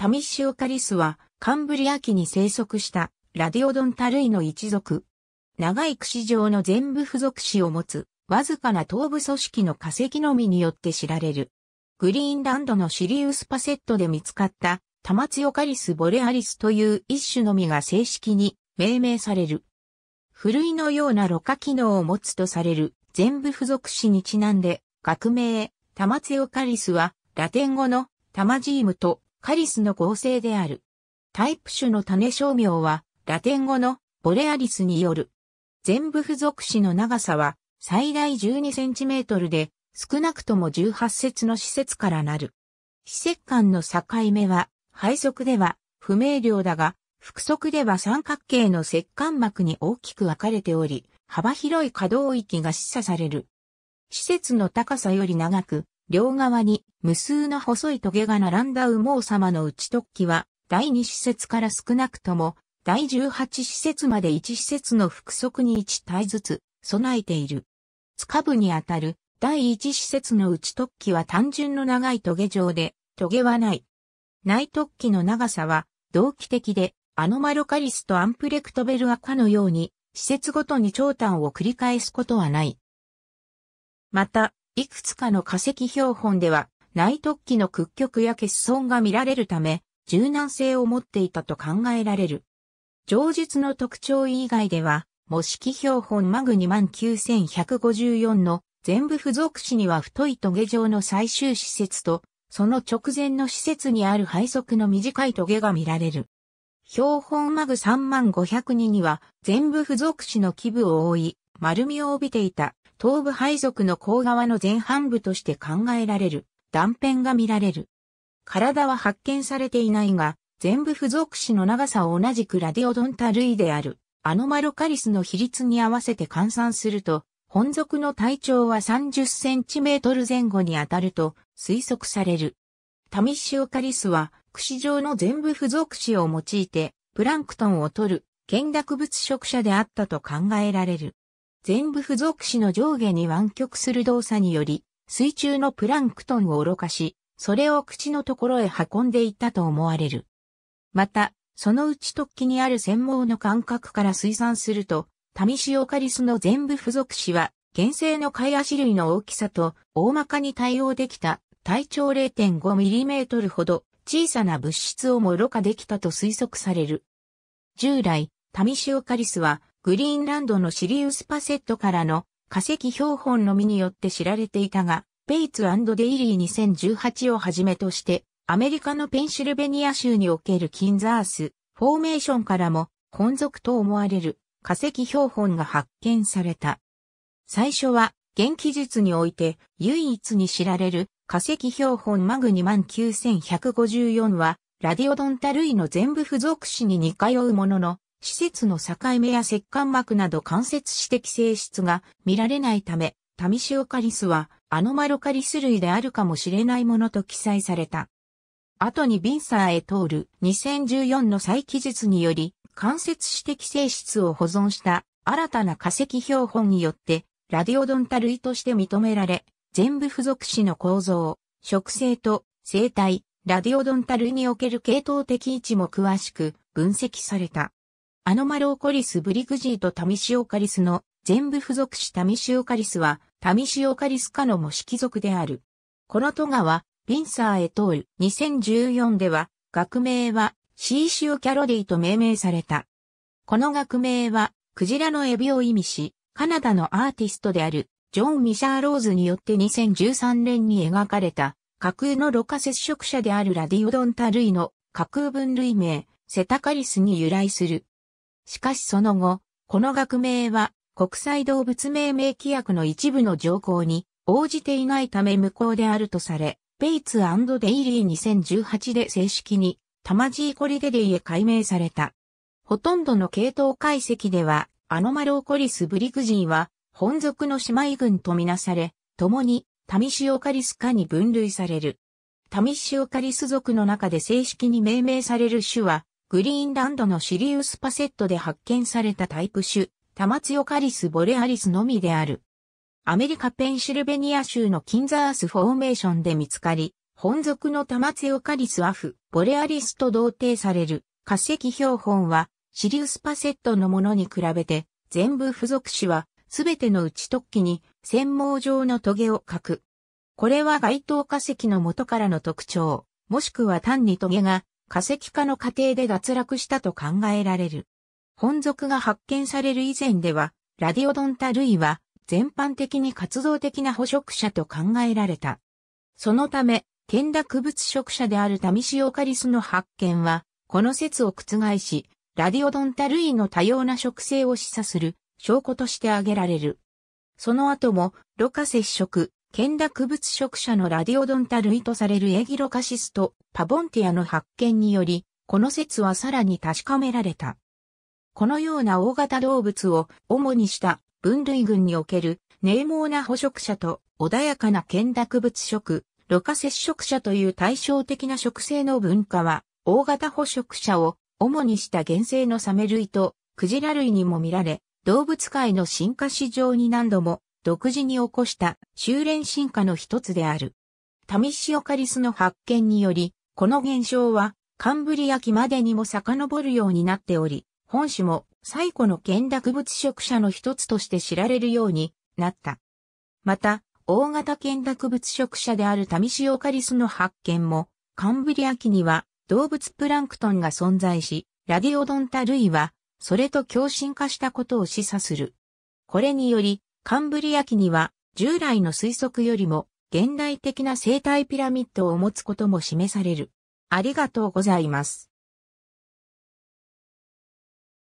タミシオカリスは、カンブリア紀に生息したラディオドンタ類の一族。長い串状の全部付属子を持つ、わずかな頭部組織の化石のみによって知られる。グリーンランドのシリウスパセットで見つかった、タマツヨカリス・ボレアリスという一種のみが正式に命名される。ふるいのようなろ過機能を持つとされる全部付属詞にちなんで、学名、タマツヨカリスは、ラテン語のタマジームとカリスの合成である。タイプ種の種小業は、ラテン語のボレアリスによる。全部付属詞の長さは最大1 2トルで、少なくとも18節の施設からなる。施設間の境目は、配属では不明瞭だが、複足では三角形の石管膜に大きく分かれており、幅広い可動域が示唆される。施設の高さより長く、両側に無数の細いトゲが並んだ羽毛様の内突起は、第2施設から少なくとも、第18施設まで1施設の複足に1体ずつ備えている。か部にあたる第1施設の内突起は単純の長いトゲ状で、トゲはない。内突起の長さは同期的で、アノマロカリスとアンプレクトベルアカのように、施設ごとに長短を繰り返すことはない。また、いくつかの化石標本では、内突起の屈曲や欠損が見られるため、柔軟性を持っていたと考えられる。上述の特徴以外では、模式標本マグ29154の全部付属紙には太い棘状の最終施設と、その直前の施設にある配属の短いトゲが見られる。標本マグ3 502には全部付属紙の基部を覆い、丸みを帯びていた東部配属の甲側の前半部として考えられる断片が見られる。体は発見されていないが、全部付属詞の長さを同じくラディオドンタ類であるアノマロカリスの比率に合わせて換算すると、本属の体長は30センチメートル前後に当たると推測される。タミシオカリスは、串状の全部付属詞を用いて、プランクトンを取る、見濁物食者であったと考えられる。全部付属紙の上下に湾曲する動作により、水中のプランクトンを愚かし、それを口のところへ運んでいったと思われる。また、そのうち突起にある繊毛の感覚から推算すると、タミシオカリスの全部付属紙は、原生の貝足類の大きさと大まかに対応できた体長 0.5mm ほど小さな物質をもろかできたと推測される。従来、タミシオカリスはグリーンランドのシリウスパセットからの化石標本のみによって知られていたが、ベイツデイリー2018をはじめとして、アメリカのペンシルベニア州におけるキンザース、フォーメーションからも、混属と思われる化石標本が発見された。最初は、現記述において唯一に知られる化石標本マグ29154は、ラディオドンタ類の全部付属詞に似通うものの、施設の境目や石管膜など間接指摘性質が見られないため、タミシオカリスはアノマロカリス類であるかもしれないものと記載された。後にビンサーへ通る2014の再記述により、間接指摘性質を保存した新たな化石標本によって、ラディオドンタ類として認められ、全部付属子の構造、植生と生態、ラディオドンタ類における系統的位置も詳しく分析された。アノマローコリス・ブリグジーとタミシオカリスの全部付属しタミシオカリスはタミシオカリス科の模式属である。このトガはビンサーへ通る2014では学名はシーシオキャロディと命名された。この学名はクジラのエビを意味し、カナダのアーティストであるジョン・ミシャーローズによって2013年に描かれた架空のろ過接触者であるラディオドンタ類の架空分類名セタカリスに由来する。しかしその後、この学名は国際動物命名規約の一部の条項に応じていないため無効であるとされ、ペイツデイリー2018で正式にタマジーコリデデイへ改名された。ほとんどの系統解析では、アノマローコリスブリクジーは本属の姉妹群とみなされ、共にタミシオカリス科に分類される。タミシオカリス属の中で正式に命名される種は、グリーンランドのシリウスパセットで発見されたタイプ種、タマツヨカリス・ボレアリスのみである。アメリカペンシルベニア州のキンザースフォーメーションで見つかり、本属のタマツヨカリスアフ、ボレアリスと同定される化石標本は、シリウスパセットのものに比べて、全部付属種は、すべての内突起に、繊毛状のトゲを描く。これは該当化石の元からの特徴、もしくは単にトゲが化石化の過程で脱落したと考えられる。本属が発見される以前では、ラディオドンタ類は全般的に活動的な捕食者と考えられた。そのため、転落物食者であるタミシオカリスの発見は、この説を覆し、ラディオドンタ類の多様な植生を示唆する証拠として挙げられる。その後も、ろ過接触、剣濁物食者のラディオドンタ類とされるエギロカシスとパボンティアの発見により、この説はさらに確かめられた。このような大型動物を主にした分類群における冷猛な捕食者と穏やかな剣濁物食、露過接触者という対照的な食性の文化は、大型捕食者を主にした原生のサメ類とクジラ類にも見られ、動物界の進化史上に何度も独自に起こした修練進化の一つである。タミシオカリスの発見により、この現象はカンブリア紀までにも遡るようになっており、本種も最古の見落物食者の一つとして知られるようになった。また、大型見落物食者であるタミシオカリスの発見も、カンブリア紀には動物プランクトンが存在し、ラディオドンタ類は、それと共振化したことを示唆する。これにより、カンブリア紀には従来の推測よりも現代的な生態ピラミッドを持つことも示される。ありがとうございます。